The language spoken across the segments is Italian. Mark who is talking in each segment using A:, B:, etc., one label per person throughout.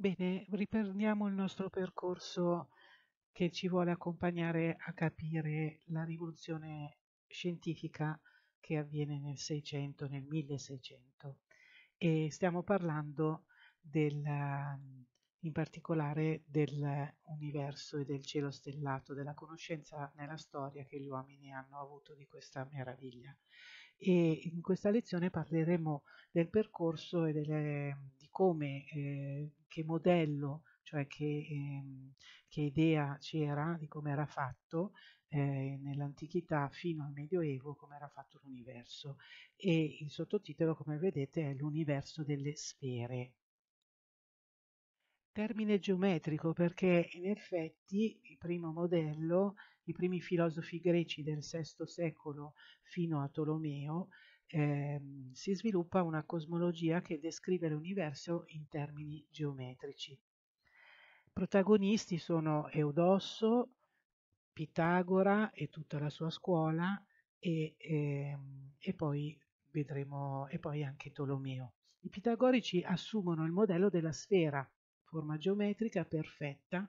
A: Bene, riprendiamo il nostro percorso che ci vuole accompagnare a capire la rivoluzione scientifica che avviene nel 600, nel 1600. E stiamo parlando del, in particolare dell'universo e del cielo stellato, della conoscenza nella storia che gli uomini hanno avuto di questa meraviglia e in questa lezione parleremo del percorso e delle, di come, eh, che modello, cioè che, ehm, che idea c'era di come era fatto eh, nell'antichità fino al Medioevo, come era fatto l'universo. E il sottotitolo, come vedete, è l'universo delle sfere. Termine geometrico perché in effetti il primo modello i primi filosofi greci del VI secolo fino a Tolomeo, eh, si sviluppa una cosmologia che descrive l'universo in termini geometrici. Protagonisti sono Eudosso, Pitagora e tutta la sua scuola e, eh, e poi vedremo e poi anche Tolomeo. I pitagorici assumono il modello della sfera, forma geometrica perfetta,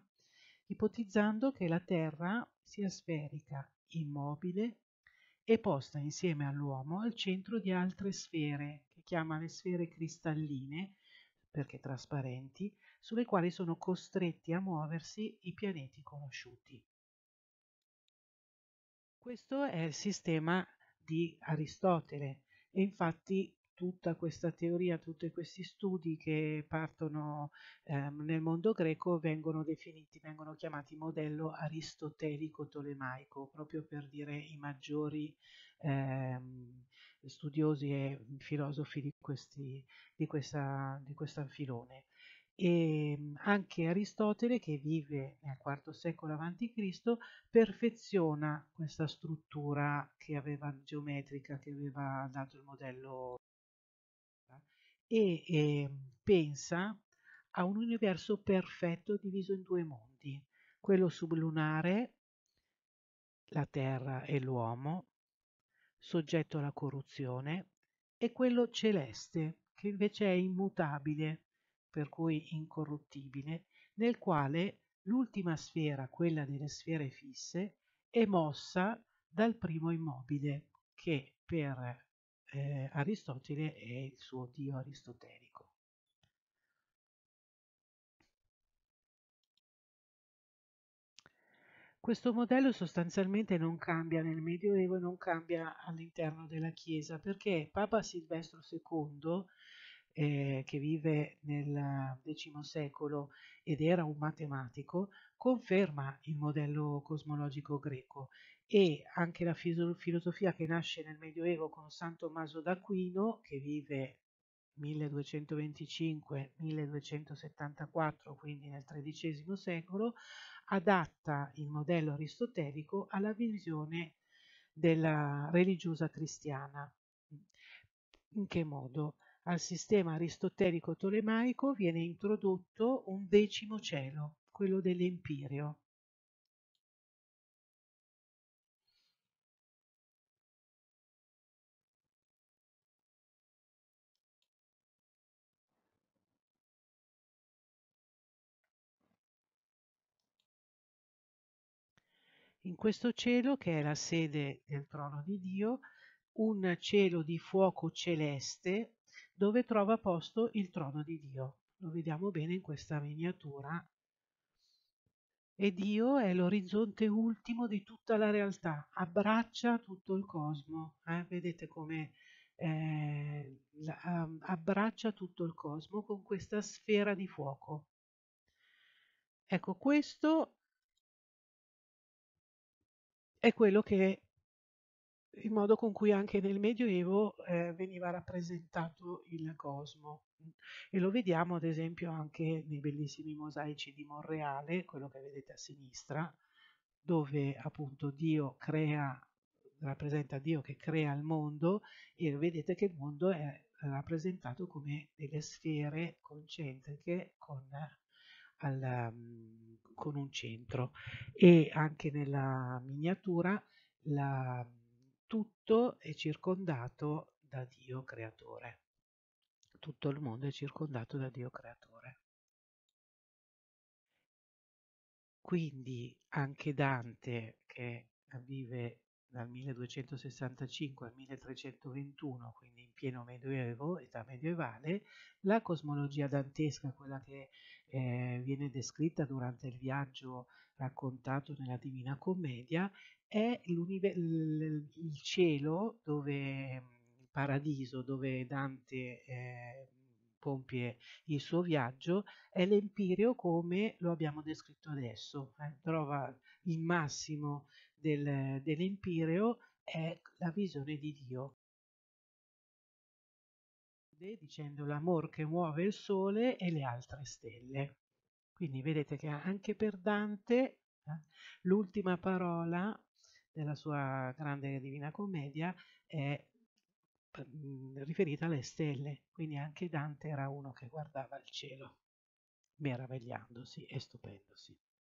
A: ipotizzando che la Terra sia sferica, immobile e posta insieme all'uomo al centro di altre sfere, che chiama le sfere cristalline, perché trasparenti, sulle quali sono costretti a muoversi i pianeti conosciuti. Questo è il sistema di Aristotele e infatti tutta questa teoria, tutti questi studi che partono ehm, nel mondo greco vengono definiti, vengono chiamati modello aristotelico-tolemaico, proprio per dire i maggiori ehm, studiosi e filosofi di, questi, di, questa, di questa filone. E ehm, anche Aristotele, che vive nel IV secolo a.C., perfeziona questa struttura che aveva geometrica, che aveva dato il modello e eh, pensa a un universo perfetto diviso in due mondi, quello sublunare, la Terra e l'uomo, soggetto alla corruzione, e quello celeste, che invece è immutabile, per cui incorruttibile, nel quale l'ultima sfera, quella delle sfere fisse, è mossa dal primo immobile, che per eh, Aristotele e il suo dio aristotelico. Questo modello sostanzialmente non cambia nel Medioevo e non cambia all'interno della Chiesa perché Papa Silvestro II eh, che vive nel X secolo ed era un matematico, conferma il modello cosmologico greco e anche la filosofia che nasce nel Medioevo con San Tommaso d'Aquino, che vive 1225-1274, quindi nel XIII secolo, adatta il modello aristotelico alla visione della religiosa cristiana. In che modo? Al sistema aristotelico-tolemaico viene introdotto un decimo cielo, quello dell'Empirio. In questo cielo, che è la sede del trono di Dio, un cielo di fuoco celeste dove trova posto il trono di Dio. Lo vediamo bene in questa miniatura. E Dio è l'orizzonte ultimo di tutta la realtà, abbraccia tutto il cosmo. Eh? Vedete come eh, um, abbraccia tutto il cosmo con questa sfera di fuoco. Ecco, questo è quello che il modo con cui anche nel Medioevo eh, veniva rappresentato il cosmo. E lo vediamo ad esempio anche nei bellissimi mosaici di Monreale, quello che vedete a sinistra, dove appunto Dio crea, rappresenta Dio che crea il mondo e vedete che il mondo è rappresentato come delle sfere concentriche con, al, con un centro. E anche nella miniatura la tutto è circondato da Dio creatore. Tutto il mondo è circondato da Dio creatore. Quindi anche Dante, che vive dal 1265 al 1321, quindi in pieno medioevo, età medievale, la cosmologia dantesca, quella che eh, viene descritta durante il viaggio raccontato nella Divina Commedia, è il cielo dove il paradiso dove Dante eh, compie il suo viaggio è l'Empireo come lo abbiamo descritto adesso, eh, trova il massimo del, dell'Empireo è la visione di Dio. Dicendo l'amor che muove il sole e le altre stelle. Quindi vedete che anche per Dante eh, l'ultima parola della sua grande Divina Commedia è mm, riferita alle stelle, quindi anche Dante era uno che guardava il cielo, meravigliandosi e stupendosi.